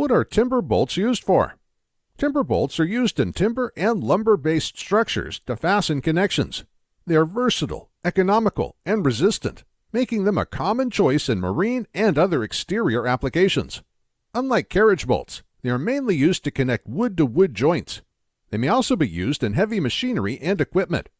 What are timber bolts used for? Timber bolts are used in timber and lumber based structures to fasten connections. They are versatile, economical, and resistant, making them a common choice in marine and other exterior applications. Unlike carriage bolts, they are mainly used to connect wood to wood joints. They may also be used in heavy machinery and equipment,